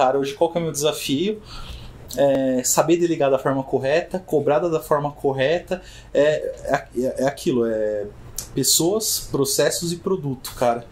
cara hoje qual que é o meu desafio. É, saber delegar da forma correta, cobrada da forma correta, é, é, é aquilo, é pessoas, processos e produto, cara.